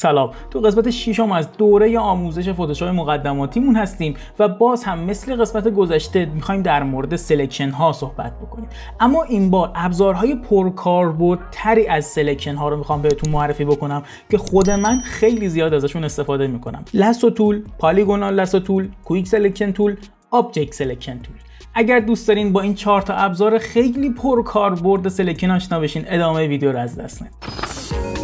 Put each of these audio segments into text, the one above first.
سلام تو قسمت ششم از دوره آموزش فتوشاپ مقدماتیمون هستیم و باز هم مثل قسمت گذشته میخوایم در مورد سلکشن ها صحبت بکنیم اما این بار ابزارهای پرکاربردتری از سلکشن ها رو میخوام بهتون معرفی بکنم که خود من خیلی زیاد ازشون استفاده میکنم لسو تول پالیگونال لسو تول کویک سلکشن تول آبجکت سلکشن تول اگر دوست دارین با این چهار تا ابزار خیلی پرکاربرد سلکشن آشنا بشین ادامه ویدیو رو از دست ندید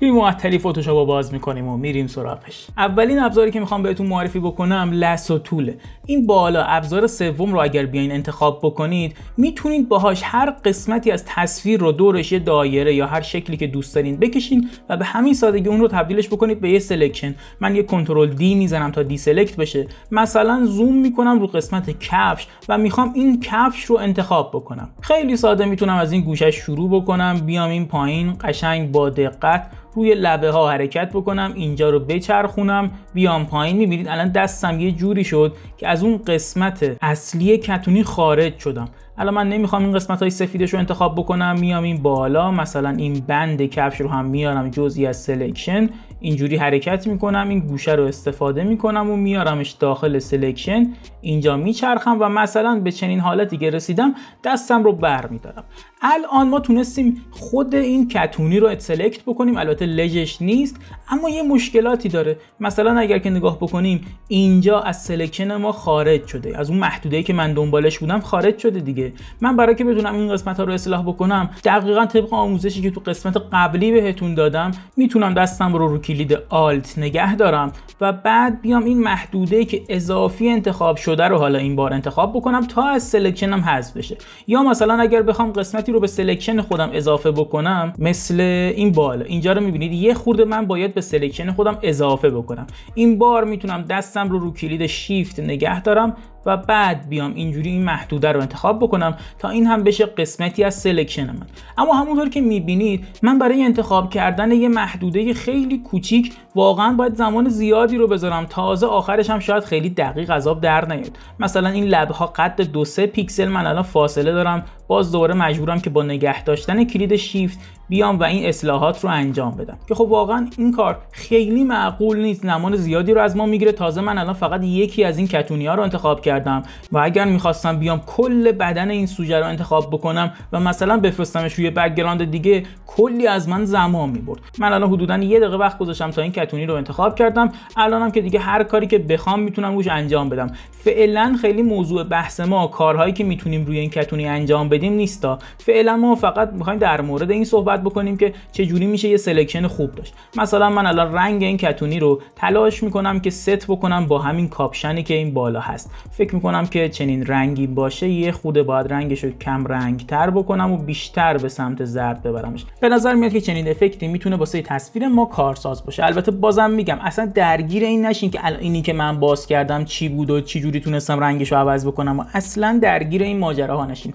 بی معطلی فتوشاپ باز میکنیم و میریم سراغش اولین ابزاری که میخوام بهتون معرفی بکنم لس و طوله این بالا ابزار سوم رو اگر بیاین انتخاب بکنید میتونید باهاش هر قسمتی از تصویر رو دورش یه دایره یا هر شکلی که دوست دارین بکشین و به همین سادگی اون رو تبدیلش بکنید به یه سلکشن من یه کنترل دی میزنم تا دی سلکت بشه مثلا زوم میکنم رو قسمت کفش و میخوام این کفش رو انتخاب بکنم خیلی ساده میتونم از این گوشش شروع بکنم بیام این پایین قشنگ با دقت روی لبه ها حرکت بکنم اینجا رو بچرخونم بیام پایین میبینید الان دستم یه جوری شد که از اون قسمت اصلی کتونی خارج شدم الان من نمیخوام این قسمت های سفیدش رو انتخاب بکنم میام این بالا مثلا این بند کفش رو هم میارم جزی از سلکشن اینجوری حرکت میکنم این گوشه رو استفاده میکنم و میارمش داخل سلکشن اینجا میچرخم و مثلا به چنین حالتی که رسیدم دستم رو بر میدارم الان ما تونستیم خود این کتونی رو سلکت بکنیم البته لجش نیست اما یه مشکلاتی داره مثلا اگر که نگاه بکنیم اینجا از سلکشن ما خارج شده از اون محدوده که من دنبالش بودم خارج شده دیگه من برای که بتونم این قسمت ها رو اصلاح بکنم دقیقا طبق آموزشی که تو قسمت قبلی بهتون دادم میتونم دستم رو رو کلید آلت نگه دارم و بعد بیام این محدوده که اضافی انتخاب شده رو حالا این بار انتخاب بکنم تا از سلکشنم حذف بشه یا مثلا اگر بخوام قسمتی رو به سلکشن خودم اضافه بکنم مثل این بالا اینجا رو میبینید یه خورده من باید به سلکشن خودم اضافه بکنم این بار میتونم دستم رو رو کلید شیفت نگه دارم و بعد بیام اینجوری این محدوده رو انتخاب بکنم تا این هم بشه قسمتی از سلکشن من اما همونطور که میبینید من برای انتخاب کردن یه محدوده خیلی کوچیک واقعا باید زمان زیادی رو بذارم تازه آخرش هم شاید خیلی دقیق عذاب در نیاد مثلا این ها قد دو سه پیکسل من الان فاصله دارم باز دوباره مجبورم که با نگه داشتن کلید شیفت بیام و این اصلاحات رو انجام بدم که خب واقعا این کار خیلی معقول نیست زمان زیادی رو از ما میگیره تازه من الان فقط یکی از این کتونی ها رو انتخاب کردم و اگر میخواستم بیام کل بدن این سوژه رو انتخاب بکنم و مثلا بفرستمش روی بکگراند دیگه کلی از من زمان میبرد من الان حدودا یه دقیقه وقت گذاشتم تا این کتونی رو انتخاب کردم الانم که دیگه هر کاری که بخوام میتونم روش انجام بدم فعلا خیلی موضوع بحث ما کارهایی که میتونیم روی این کتونی انجام بدیم نیستا فعلا ما فقط میخوایم در مورد این صحبت بکنیم که چه جوری میشه یه سلکشن خوب داشت مثلا من الان رنگ این کتونی رو تلاش میکنم که ست بکنم با همین کاپشنی که این بالا هست فکر میکنم که چنین رنگی باشه یه خود باید رنگش رو کم رنگ تر بکنم و بیشتر به سمت زرد ببرمش به نظر میاد که چنین افکتی میتونه واسه تصویر ما کارساز باشه البته بازم میگم اصلا درگیر این نشین که الان اینی که من باز کردم چی بود و چی جوری تونستم رنگش رو عوض بکنم و اصلا درگیر این ماجراها نشین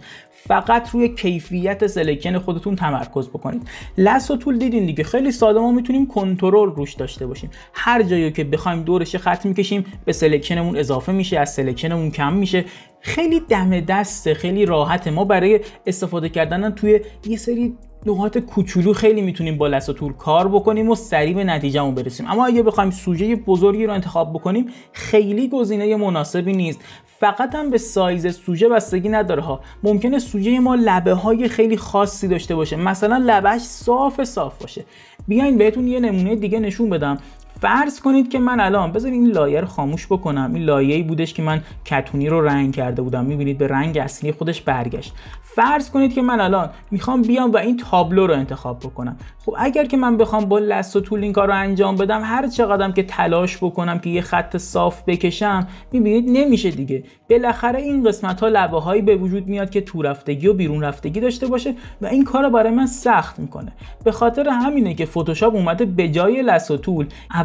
فقط روی کیفیت سلکشن خودتون تمرکز بکنید لس و طول دیدین دیگه خیلی ساده ما میتونیم کنترل روش داشته باشیم هر جایی که بخوایم دورش خط میکشیم به سلکشنمون اضافه میشه از سلکشنمون کم میشه خیلی دم دسته خیلی راحت ما برای استفاده کردن توی یه سری نقاط کوچولو خیلی میتونیم با لساتور کار بکنیم و سریع به نتیجهمون برسیم اما اگه بخوایم سوژه بزرگی رو انتخاب بکنیم خیلی گزینه مناسبی نیست فقط هم به سایز سوژه بستگی نداره ها ممکنه سوژه ما لبه های خیلی خاصی داشته باشه مثلا لبهش صاف صاف باشه بیاین بهتون یه نمونه دیگه نشون بدم فرض کنید که من الان بذار این لایه رو خاموش بکنم این لایه بودش که من کتونی رو رنگ کرده بودم میبینید به رنگ اصلی خودش برگشت فرض کنید که من الان میخوام بیام و این تابلو رو انتخاب بکنم خب اگر که من بخوام با لست و طول این کار رو انجام بدم هر چقدرم که تلاش بکنم که یه خط صاف بکشم میبینید نمیشه دیگه بالاخره این قسمت ها لبه هایی به وجود میاد که تو رفتگی و بیرون رفتگی داشته باشه و این کار رو برای من سخت میکنه به خاطر همینه که فتوشاپ اومده به جای لست و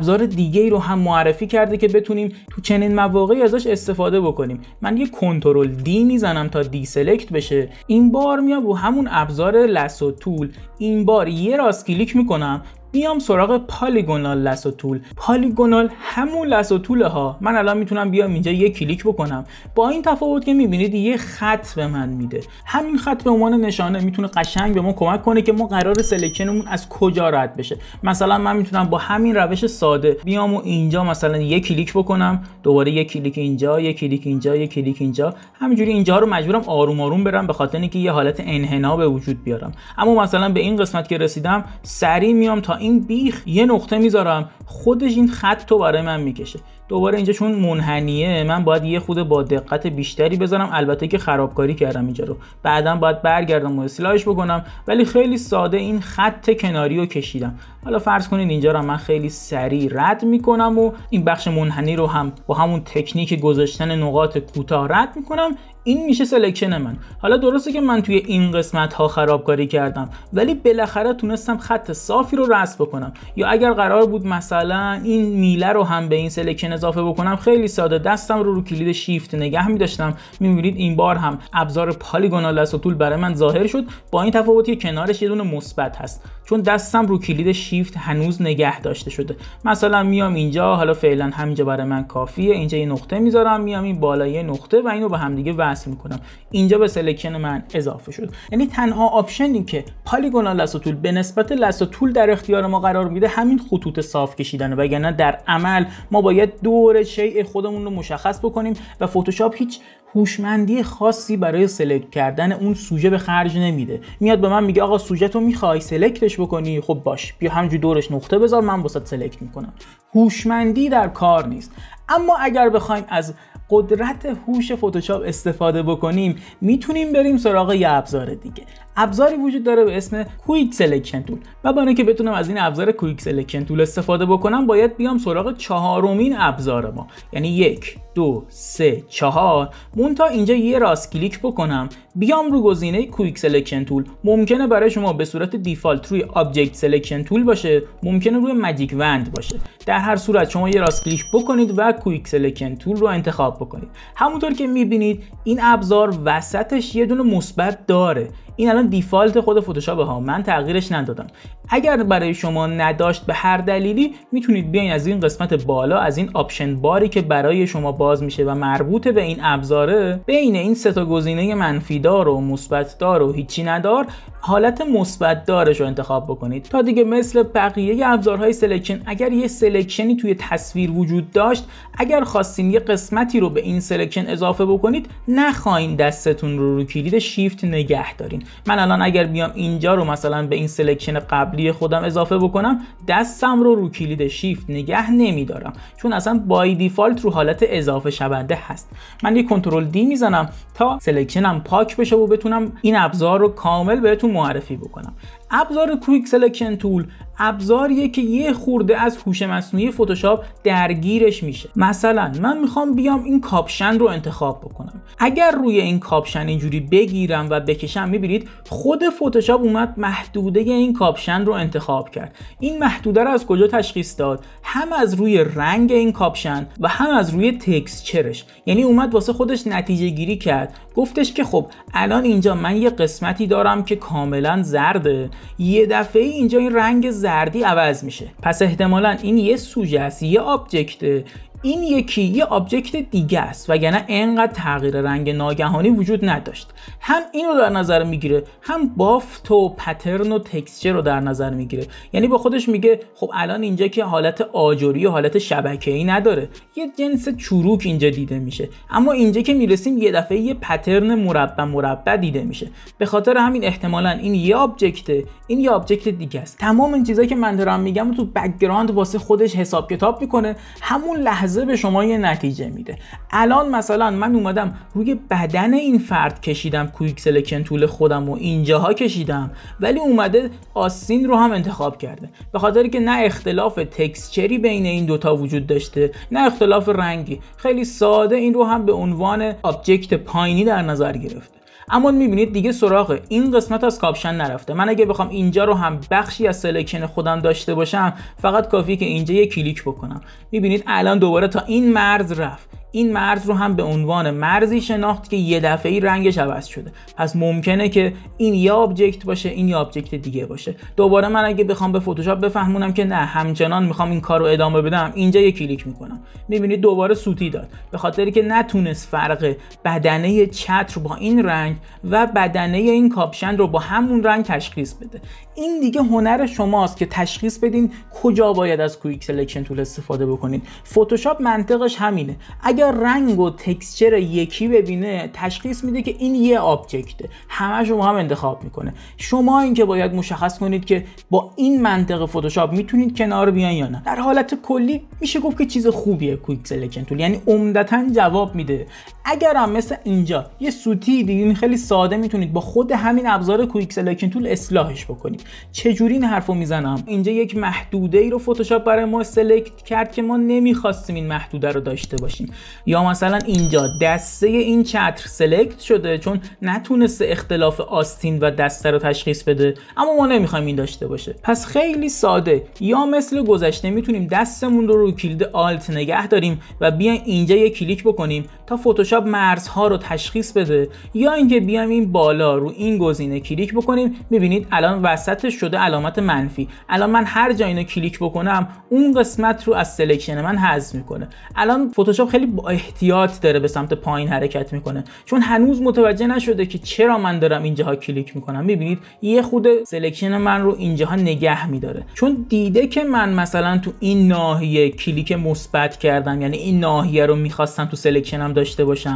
ابزار دیگه ای رو هم معرفی کرده که بتونیم تو چنین مواقعی ازش استفاده بکنیم من یه کنترل دی میزنم تا دی سلکت بشه این بار میام و همون ابزار و تول این بار یه راست کلیک میکنم بیام سراغ پالیگونال لسو تول پالیگونال همون لسو طول ها من الان میتونم بیام اینجا یه کلیک بکنم با این تفاوت که میبینید یه خط به من میده همین خط به عنوان نشانه میتونه قشنگ به ما کمک کنه که ما قرار سلکشنمون از کجا رد بشه مثلا من میتونم با همین روش ساده بیام و اینجا مثلا یه کلیک بکنم دوباره یه کلیک اینجا یه کلیک اینجا یه کلیک اینجا همینجوری اینجا رو مجبورم آروم آروم برم به خاطر اینکه یه حالت انحنا به وجود بیارم اما مثلا به این قسمت که رسیدم سری میام تا این بیخ یه نقطه میذارم خودش این خط تو برای من میکشه دوباره اینجا چون منحنیه من باید یه خود با دقت بیشتری بذارم البته که خرابکاری کردم اینجا رو بعدا باید برگردم و اسلایش بکنم ولی خیلی ساده این خط کناری رو کشیدم حالا فرض کنید اینجا رو من خیلی سریع رد میکنم و این بخش منحنی رو هم با همون تکنیک گذاشتن نقاط کوتاه رد میکنم این میشه سلکشن من حالا درسته که من توی این قسمت ها خرابکاری کردم ولی بالاخره تونستم خط صافی رو رسم بکنم یا اگر قرار بود مثلا این میله رو هم به این سلکشن اضافه بکنم خیلی ساده دستم رو رو کلید شیفت نگه میداشتم میبینید این بار هم ابزار پالیگونال از برای من ظاهر شد با این تفاوتی که کنارش یه دونه مثبت هست چون دستم رو کلید شیفت هنوز نگه داشته شده مثلا میام اینجا حالا فعلا همینجا برای من کافیه اینجا یه نقطه میذارم میام این بالای نقطه و اینو به همدیگه وصل میکنم اینجا به سلکشن من اضافه شد یعنی تنها آپشنی که پالیگونال لساتول به نسبت لساتول در اختیار ما قرار میده همین خطوط صاف کشیدنه وگرنه در عمل ما باید دور شیء خودمون رو مشخص بکنیم و فتوشاپ هیچ هوشمندی خاصی برای سلکت کردن اون سوژه به خرج نمیده میاد به من میگه آقا سوژه تو میخوای سلکتش بکنی خب باش بیا همجور دورش نقطه بذار من واسات سلکت میکنم هوشمندی در کار نیست اما اگر بخوایم از قدرت هوش فتوشاپ استفاده بکنیم میتونیم بریم سراغ یه ابزار دیگه ابزاری وجود داره به اسم کویک سلکشن تول و برای که بتونم از این ابزار کویک سلکشن تول استفاده بکنم باید بیام سراغ چهارمین ابزار ما یعنی یک دو سه چهار مون تا اینجا یه راست کلیک بکنم بیام رو گزینه کویک سلکشن تول ممکنه برای شما به صورت دیفالت روی آبجکت سلکشن تول باشه ممکنه روی مجیک وند باشه در هر صورت شما یه راست کلیک بکنید و کویک سلکشن تول رو انتخاب بکنید همونطور که میبینید این ابزار وسطش یه دونه مثبت داره این الان دیفالت خود فتوشاپ ها من تغییرش ندادم اگر برای شما نداشت به هر دلیلی میتونید بیاین از این قسمت بالا از این آپشن باری که برای شما باز میشه و مربوط به این ابزاره بین این سه تا گزینه منفی دار و مثبت دار و هیچی ندار حالت مثبت دارش رو انتخاب بکنید تا دیگه مثل بقیه ابزارهای سلکشن اگر یه سلکشنی توی تصویر وجود داشت اگر خواستین یه قسمتی رو به این سلکشن اضافه بکنید نخواین دستتون رو رو کلید شیفت نگه دارین من الان اگر بیام اینجا رو مثلا به این سلکشن قبلی خودم اضافه بکنم دستم رو رو کلید شیفت نگه نمیدارم چون اصلا بای دیفالت رو حالت اضافه شونده هست من یه کنترل دی میزنم تا سلکشنم پاک بشه و بتونم این ابزار رو کامل بهتون معرفی بکنم ابزار کویک سلکشن تول ابزاریه که یه خورده از هوش مصنوعی فتوشاپ درگیرش میشه مثلا من میخوام بیام این کاپشن رو انتخاب بکنم اگر روی این کاپشن اینجوری بگیرم و بکشم میبینید خود فوتوشاپ اومد محدوده این کاپشن رو انتخاب کرد این محدوده رو از کجا تشخیص داد هم از روی رنگ این کاپشن و هم از روی تکسچرش یعنی اومد واسه خودش نتیجه گیری کرد گفتش که خب الان اینجا من یه قسمتی دارم که کاملا زرده یه دفعه اینجا این رنگ زردی عوض میشه پس احتمالا این یه سوژه است یه آبجکته این یکی یه آبجکت دیگه است وگرنه انقدر تغییر رنگ ناگهانی وجود نداشت هم اینو در نظر میگیره هم بافت و پترن و تکسچر رو در نظر میگیره یعنی با خودش میگه خب الان اینجا که حالت آجوری و حالت ای نداره یه جنس چروک اینجا دیده میشه اما اینجا که میرسیم یه دفعه یه پترن مربع مربع دیده میشه به خاطر همین احتمالا این یه آبجکت این یه آبجکت دیگه است تمام این چیزایی که من دارم میگم تو بک‌گراند واسه خودش حساب کتاب میکنه همون لحظه لحظه به شما یه نتیجه میده الان مثلا من اومدم روی بدن این فرد کشیدم کویک سلکشن طول خودم و اینجاها کشیدم ولی اومده آسین رو هم انتخاب کرده به خاطر که نه اختلاف تکسچری بین این دوتا وجود داشته نه اختلاف رنگی خیلی ساده این رو هم به عنوان آبجکت پایینی در نظر گرفته اما میبینید دیگه سراغ این قسمت از کاپشن نرفته من اگه بخوام اینجا رو هم بخشی از سلکشن خودم داشته باشم فقط کافیه که اینجا یه کلیک بکنم میبینید الان دوباره تا این مرز رفت این مرز رو هم به عنوان مرزی شناخت که یه دفعه ای رنگش عوض شده پس ممکنه که این یه آبجکت باشه این یه آبجکت دیگه باشه دوباره من اگه بخوام به فتوشاپ بفهمونم که نه همچنان میخوام این کار رو ادامه بدم اینجا یه کلیک میکنم میبینید دوباره سوتی داد به خاطری که نتونست فرق بدنه چتر با این رنگ و بدنه این کاپشن رو با همون رنگ تشخیص بده این دیگه هنر شماست که تشخیص بدین کجا باید از کویک سلکشن تول استفاده بکنید فتوشاپ منطقش همینه اگر رنگ و تکسچر یکی ببینه تشخیص میده که این یه آبجکته همه شما هم انتخاب میکنه شما اینکه باید مشخص کنید که با این منطق فتوشاپ میتونید کنار بیان یا نه در حالت کلی میشه گفت که چیز خوبیه کویک سلکشن یعنی عمدتا جواب میده اگر هم مثل اینجا یه سوتی دیدین خیلی ساده میتونید با خود همین ابزار کویک سلکشن تول اصلاحش بکنید چجوری این حرفو میزنم اینجا یک محدوده ای رو فتوشاپ برای ما سلکت کرد که ما نمیخواستیم این محدوده رو داشته باشیم یا مثلا اینجا دسته این چتر سلکت شده چون نتونسته اختلاف آستین و دسته رو تشخیص بده اما ما نمیخوایم این داشته باشه پس خیلی ساده یا مثل گذشته میتونیم دستمون رو رو کلید آلت نگه داریم و بیایم اینجا یه کلیک بکنیم تا فتوشاپ اینجا ها رو تشخیص بده یا اینکه بیام این بالا رو این گزینه کلیک بکنیم میبینید الان وسط شده علامت منفی الان من هر جا اینو کلیک بکنم اون قسمت رو از سلکشن من حذف میکنه الان فتوشاپ خیلی با احتیاط داره به سمت پایین حرکت میکنه چون هنوز متوجه نشده که چرا من دارم اینجاها کلیک میکنم میبینید یه خود سلکشن من رو اینجاها نگه میداره چون دیده که من مثلا تو این ناحیه کلیک مثبت کردم یعنی این ناحیه رو میخواستم تو سلکشنم داشته باشم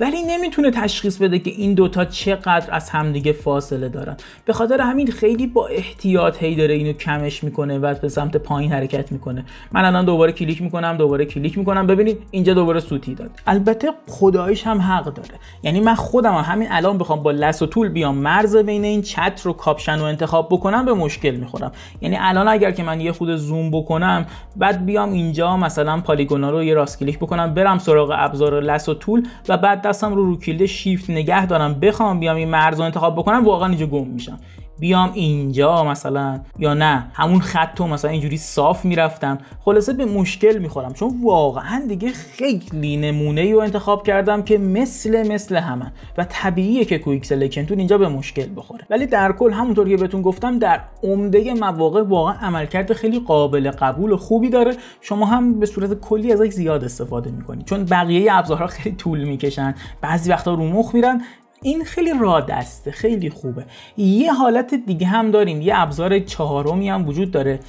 ولی نمیتونه تشخیص بده که این دوتا چقدر از همدیگه فاصله دارن به خاطر همین خیلی با احتیاط هی داره اینو کمش میکنه و به سمت پایین حرکت میکنه من الان دوباره کلیک میکنم دوباره کلیک میکنم ببینید اینجا دوباره سوتی داد البته خدایش هم حق داره یعنی من خودم هم همین الان بخوام با لس و طول بیام مرز بین این چت رو کاپشن و انتخاب بکنم به مشکل میخورم یعنی الان اگر که من یه خود زوم بکنم بعد بیام اینجا مثلا پالیگونا رو یه راست کلیک بکنم برم سراغ ابزار لس و طول و بعد دستم رو رو کلید شیفت نگه دارم بخوام بیام این مرز رو انتخاب بکنم واقعا اینجا گم میشم بیام اینجا مثلا یا نه همون خط و مثلا اینجوری صاف میرفتم خلاصه به مشکل میخورم چون واقعا دیگه خیلی نمونه رو انتخاب کردم که مثل مثل همه و طبیعیه که کویک تو اینجا به مشکل بخوره ولی در کل همونطور که بهتون گفتم در عمده مواقع واقعا عملکرد خیلی قابل قبول و خوبی داره شما هم به صورت کلی ازش زیاد استفاده میکنید چون بقیه ابزارها خیلی طول میکشن بعضی وقتا رو مخ میرن این خیلی را دسته خیلی خوبه یه حالت دیگه هم داریم یه ابزار چهارمی هم وجود داره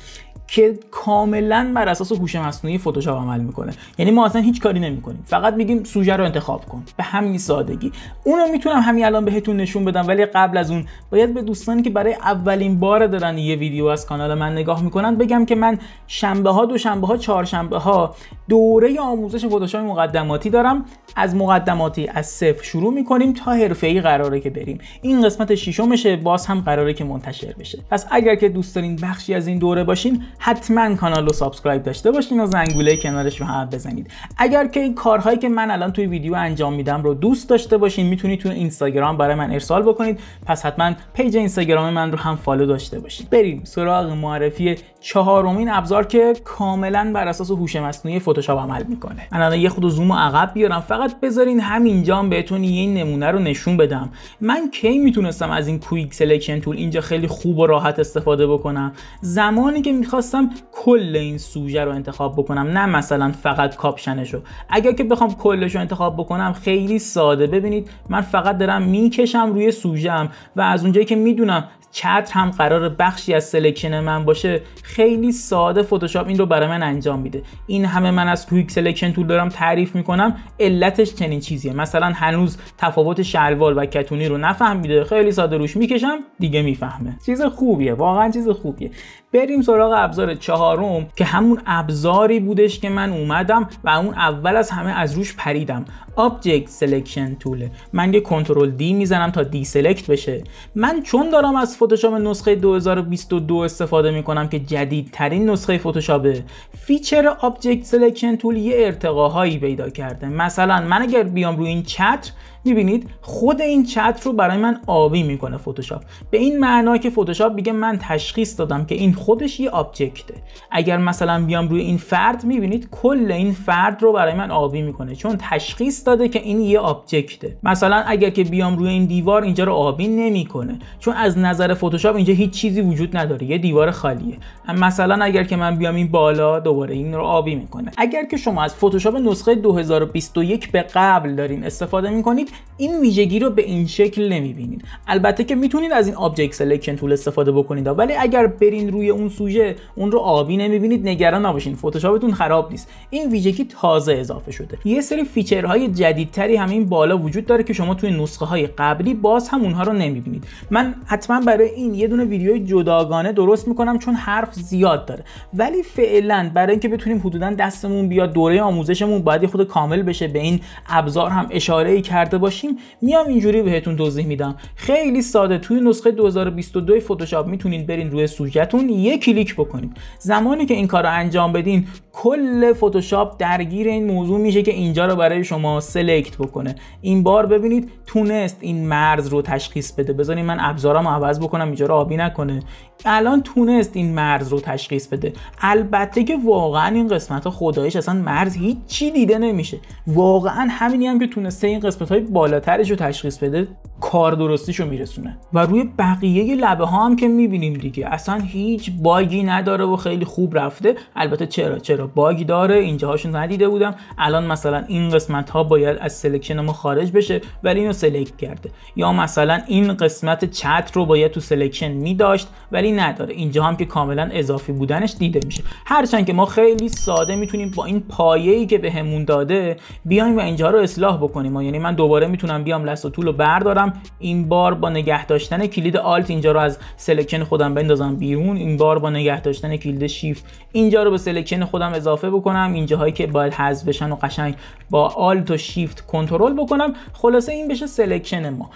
که کاملا بر اساس هوش مصنوعی فتوشاپ عمل میکنه یعنی ما اصلا هیچ کاری نمیکنیم فقط میگیم سوژه رو انتخاب کن به همین سادگی اونو میتونم همین الان بهتون نشون بدم ولی قبل از اون باید به دوستانی که برای اولین بار دارن یه ویدیو از کانال من نگاه میکنن بگم که من شنبه ها شنبه ها ها دوره آموزش فتوشاپ مقدماتی دارم از مقدماتی از صفر شروع میکنیم تا حرفه ای قراره که بریم این قسمت ششمشه باز هم قراره که منتشر بشه پس اگر که دوست دارین بخشی از این دوره باشین حتما کانال رو سابسکرایب داشته باشین و زنگوله کنارش رو هم بزنید اگر که این کارهایی که من الان توی ویدیو انجام میدم رو دوست داشته باشین میتونید تو اینستاگرام برای من ارسال بکنید پس حتما پیج اینستاگرام من رو هم فالو داشته باشین بریم سراغ معرفی چهارمین ابزار که کاملا بر اساس هوش مصنوعی فتوشاپ عمل میکنه من الان یه خود زوم عقب بیارم فقط بذارین همینجا هم بهتون یه نمونه رو نشون بدم من کی میتونستم از این کویک سلکشن تول اینجا خیلی خوب و راحت استفاده بکنم زمانی که میخواستم کل این سوژه رو انتخاب بکنم نه مثلا فقط کاپشنش اگر که بخوام کلش رو انتخاب بکنم خیلی ساده ببینید من فقط دارم میکشم روی سوژم و از اونجایی که میدونم چتر هم قرار بخشی از سلکشن من باشه خیلی ساده فتوشاپ این رو برای من انجام میده این همه من از کویک سلکشن تول دارم تعریف میکنم علتش چنین چیزیه مثلا هنوز تفاوت شلوار و کتونی رو نفهمیده خیلی ساده روش میکشم دیگه میفهمه چیز خوبیه واقعا چیز خوبیه بریم سراغ ابزار چهارم که همون ابزاری بودش که من اومدم و اون اول از همه از روش پریدم Object Selection Tool من یه کنترل دی میزنم تا دی سلکت بشه من چون دارم از فتوشاپ نسخه 2022 استفاده میکنم که جدیدترین نسخه فتوشاپه فیچر Object Selection Tool یه ارتقاهایی پیدا کرده مثلا من اگر بیام روی این چتر میبینید خود این چت رو برای من آبی میکنه فتوشاپ به این معنا که فتوشاپ میگه من تشخیص دادم که این خودش یه آبجکته اگر مثلا بیام روی این فرد میبینید کل این فرد رو برای من آبی میکنه چون تشخیص داده که این یه آبجکته مثلا اگر که بیام روی این دیوار اینجا رو آبی نمیکنه چون از نظر فتوشاپ اینجا هیچ چیزی وجود نداره یه دیوار خالیه مثلا اگر که من بیام این بالا دوباره این رو آبی میکنه اگر که شما از فتوشاپ نسخه 2021 به قبل دارین استفاده میکنید این ویژگی رو به این شکل نمیبینید البته که میتونید از این آبجکت سلکشن تول استفاده بکنید ولی اگر برین روی اون سوژه اون رو آبی نمیبینید نگران نباشین فتوشاپتون خراب نیست این ویژگی تازه اضافه شده یه سری فیچرهای جدیدتری همین بالا وجود داره که شما توی نسخه های قبلی باز هم اونها رو نمیبینید من حتما برای این یه دونه ویدیو جداگانه درست میکنم چون حرف زیاد داره ولی فعلا برای اینکه بتونیم حدودا دستمون بیاد دوره آموزشمون باید خود کامل بشه به این ابزار هم اشاره کرده کرده باشین میام اینجوری بهتون توضیح میدم خیلی ساده توی نسخه 2022 فتوشاپ میتونین برین روی سوژتون یه کلیک بکنید. زمانی که این کار رو انجام بدین کل فتوشاپ درگیر این موضوع میشه که اینجا رو برای شما سلکت بکنه این بار ببینید تونست این مرز رو تشخیص بده بذارین من ابزارم عوض بکنم اینجا رو آبی نکنه الان تونست این مرز رو تشخیص بده البته که واقعا این قسمت خدایش اصلا مرز هیچی دیده نمیشه واقعا همینی هم که تونسته این قسمت های بالاترش رو تشخیص بده کار درستیشو میرسونه و روی بقیه لبه ها هم که میبینیم دیگه اصلا هیچ باگی نداره و خیلی خوب رفته البته چرا چرا باگی داره اینجا هاشون ندیده بودم الان مثلا این قسمت ها باید از سلکشن ما خارج بشه ولی اینو سلکت کرده یا مثلا این قسمت چت رو باید تو سلکشن میداشت ولی نداره اینجا هم که کاملا اضافی بودنش دیده میشه هرچند که ما خیلی ساده میتونیم با این پایه‌ای که بهمون داده بیایم و اینجا رو اصلاح بکنیم یعنی من دوباره میتونم بیام لست و رو بردارم این بار با نگه داشتن کلید آلت اینجا رو از سلکشن خودم بندازم بیرون این بار با نگه داشتن کلید شیفت اینجا رو به سلکشن خودم اضافه بکنم اینجاهایی که باید حذف بشن و قشنگ با آلت و شیفت کنترل بکنم خلاصه این بشه سلکشن ما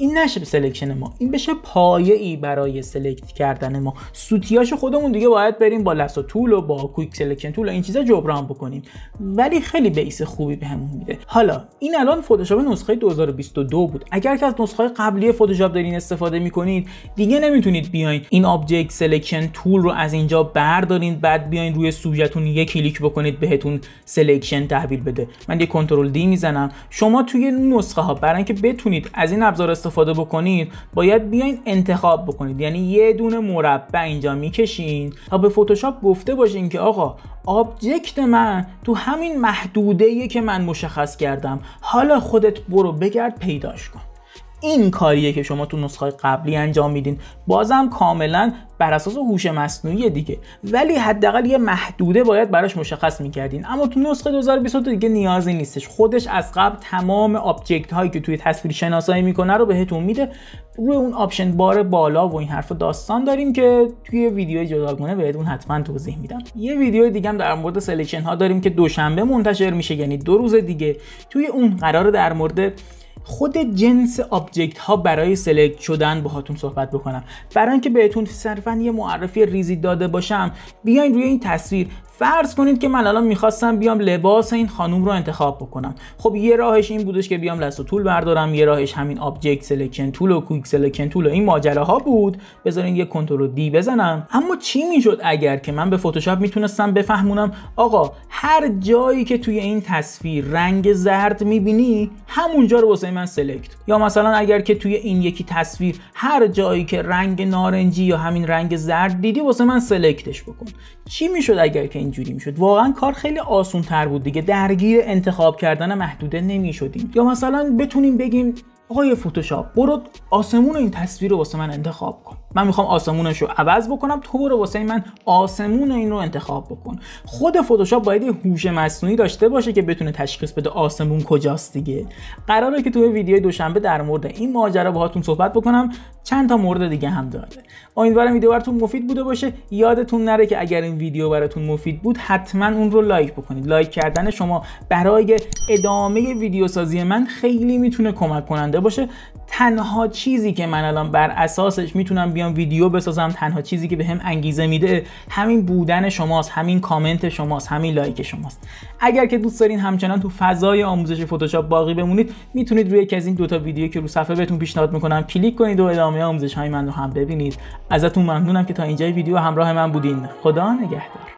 این نشه سلکشن ما این بشه پایه ای برای سلکت کردن ما سوتیاشو خودمون دیگه باید بریم با و تول و با کویک سلکشن تول و این چیزا جبران بکنیم ولی خیلی بیس خوبی بهمون به میده حالا این الان فتوشاپ نسخه 2022 بود اگر که از نسخه قبلی فتوشاپ دارین استفاده میکنید دیگه نمیتونید بیاین این آبجکت سلکشن تول رو از اینجا بردارین بعد بیاین روی سوژتون یه کلیک بکنید بهتون سلکشن تحویل بده من یه کنترل دی میزنم شما توی نسخه ها برای اینکه بتونید از این ابزار استفاده بکنید باید بیاین انتخاب بکنید یعنی یه دونه مربع اینجا میکشین تا به فتوشاپ گفته باشین که آقا آبجکت من تو همین محدوده که من مشخص کردم حالا خودت برو بگرد پیداش کن این کاریه که شما تو نسخه قبلی انجام میدین بازم کاملا بر اساس هوش مصنوعی دیگه ولی حداقل یه محدوده باید براش مشخص میکردین اما تو نسخه 2022 دیگه نیازی نیستش خودش از قبل تمام آبجکت هایی که توی تصویر شناسایی میکنه رو بهتون میده روی اون آپشن بار بالا و این حرف داستان داریم که توی ویدیو جداگونه بهتون حتما توضیح میدم یه ویدیو دیگه هم در مورد سلکشن ها داریم که دوشنبه منتشر میشه یعنی دو روز دیگه توی اون قرار در مورد خود جنس آبجکت ها برای سلکت شدن باهاتون صحبت بکنم برای اینکه بهتون صرفا یه معرفی ریزی داده باشم بیاین روی این تصویر فرض کنید که من الان میخواستم بیام لباس این خانوم رو انتخاب بکنم خب یه راهش این بودش که بیام لست و طول بردارم یه راهش همین آبجکت سلکشن تول و کویک سلکشن تول و این ماجراها بود بذارین یه کنترل دی بزنم اما چی میشد اگر که من به فتوشاپ میتونستم بفهمونم آقا هر جایی که توی این تصویر رنگ زرد میبینی همونجا رو واسه من سلکت یا مثلا اگر که توی این یکی تصویر هر جایی که رنگ نارنجی یا همین رنگ زرد دیدی واسه من سلکتش بکن چی میشد اگر که اینجوری میشد واقعا کار خیلی آسون تر بود دیگه درگیر انتخاب کردن محدوده نمیشدیم یا مثلا بتونیم بگیم آقای فتوشاپ برو آسمون این تصویر رو واسه من انتخاب کن من میخوام آسمونش رو عوض بکنم تو برو واسه من آسمون این رو انتخاب بکن خود فتوشاپ باید یه هوش مصنوعی داشته باشه که بتونه تشخیص بده آسمون کجاست دیگه قراره که توی ویدیو دوشنبه در مورد این ماجرا باهاتون صحبت بکنم چند تا مورد دیگه هم داره امیدوارم ویدیو براتون مفید بوده باشه یادتون نره که اگر این ویدیو براتون مفید بود حتما اون رو لایک بکنید لایک کردن شما برای ادامه ویدیو سازی من خیلی میتونه کمک کننده باشه تنها چیزی که من الان بر اساسش میتونم بیام ویدیو بسازم تنها چیزی که به هم انگیزه میده همین بودن شماست همین کامنت شماست همین لایک شماست اگر که دوست دارین همچنان تو فضای آموزش فتوشاپ باقی بمونید میتونید روی یکی از این دوتا ویدیو که رو صفحه بهتون پیشنهاد میکنم کلیک کنید و ادامه آموزش های من رو هم ببینید ازتون ممنونم که تا اینجای ویدیو همراه من بودین خدا نگهدار